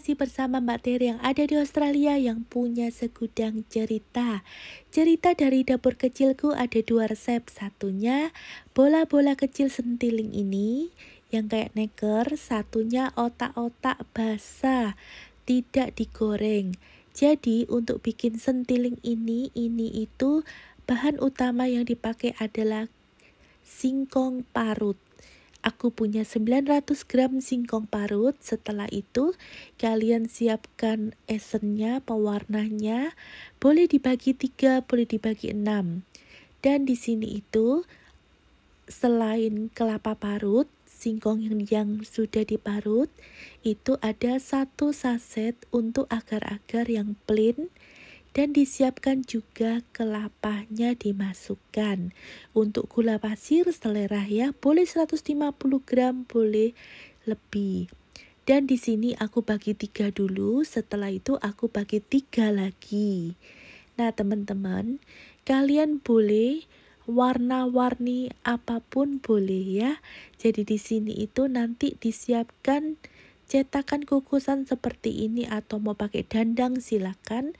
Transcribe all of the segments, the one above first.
masih bersama Mbak Tere yang ada di Australia yang punya segudang cerita. Cerita dari dapur kecilku ada dua resep. Satunya bola-bola kecil sentiling ini yang kayak neker, satunya otak-otak basah, tidak digoreng. Jadi untuk bikin sentiling ini, ini itu bahan utama yang dipakai adalah singkong parut. Aku punya 900 gram singkong parut. Setelah itu, kalian siapkan esennya, pewarnanya. Boleh dibagi 3, boleh dibagi 6. Dan di sini itu, selain kelapa parut, singkong yang, yang sudah diparut, itu ada satu saset untuk agar-agar yang plain dan disiapkan juga kelapanya dimasukkan. Untuk gula pasir selera ya, boleh 150 gram, boleh lebih. Dan di sini aku bagi tiga dulu, setelah itu aku bagi tiga lagi. Nah teman-teman, kalian boleh warna-warni apapun boleh ya. Jadi di sini itu nanti disiapkan cetakan kukusan seperti ini atau mau pakai dandang silakan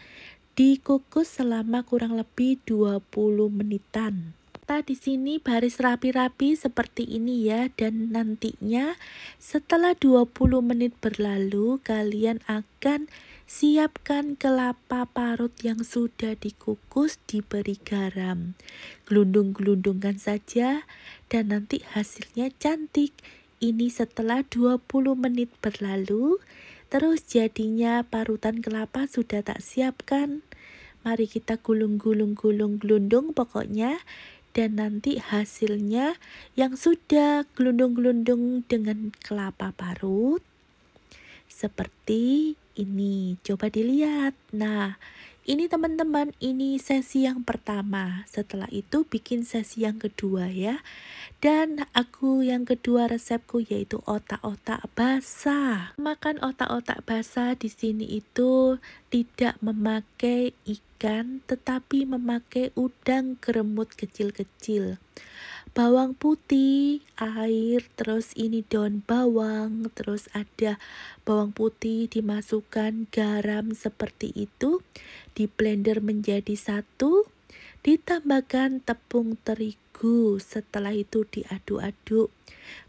dikukus selama kurang lebih 20 menitan rata di sini baris rapi-rapi seperti ini ya dan nantinya setelah 20 menit berlalu kalian akan siapkan kelapa parut yang sudah dikukus diberi garam gelundung-gelundungkan saja dan nanti hasilnya cantik ini setelah 20 menit berlalu terus jadinya parutan kelapa sudah tak siapkan Mari kita gulung-gulung-gulung gelundung pokoknya dan nanti hasilnya yang sudah gelundung-gelundung dengan kelapa parut seperti ini. Coba dilihat. Nah, ini teman-teman, ini sesi yang pertama. Setelah itu bikin sesi yang kedua ya. Dan aku yang kedua resepku yaitu otak-otak basah. Makan otak-otak basah di sini itu tidak memakai ikan tetapi memakai udang keremut kecil-kecil bawang putih, air, terus ini daun bawang, terus ada bawang putih dimasukkan garam seperti itu, di blender menjadi satu, ditambahkan tepung terigu, setelah itu diaduk-aduk.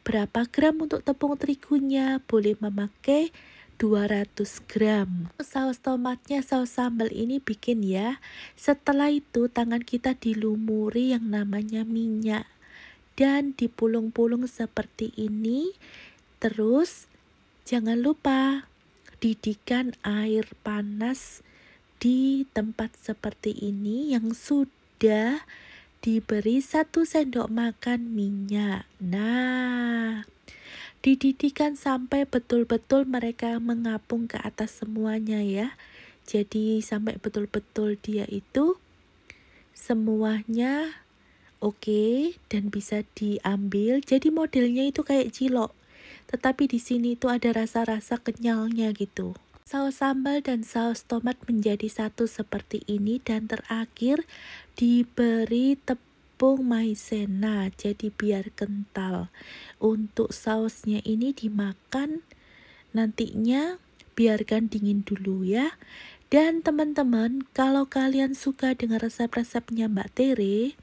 Berapa gram untuk tepung terigunya? Boleh memakai 200 gram. Saus tomatnya, saus sambal ini bikin ya. Setelah itu tangan kita dilumuri yang namanya minyak dan dipulung-pulung seperti ini. Terus jangan lupa didikan air panas di tempat seperti ini yang sudah diberi satu sendok makan minyak. Nah, dididikan sampai betul-betul mereka mengapung ke atas semuanya ya. Jadi sampai betul-betul dia itu semuanya oke okay, dan bisa diambil. Jadi modelnya itu kayak cilok. Tetapi di sini itu ada rasa-rasa kenyalnya gitu. Saus sambal dan saus tomat menjadi satu seperti ini dan terakhir diberi tepung maizena jadi biar kental. Untuk sausnya ini dimakan nantinya biarkan dingin dulu ya. Dan teman-teman, kalau kalian suka dengan resep-resepnya Mbak Tere,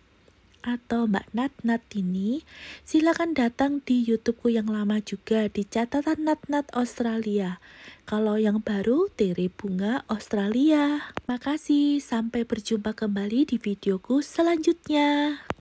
atau Mbak Nat Nat ini silakan datang di YouTubeku yang lama juga di catatan Nat Nat Australia. Kalau yang baru, Tere Bunga Australia. Makasih, sampai berjumpa kembali di videoku selanjutnya.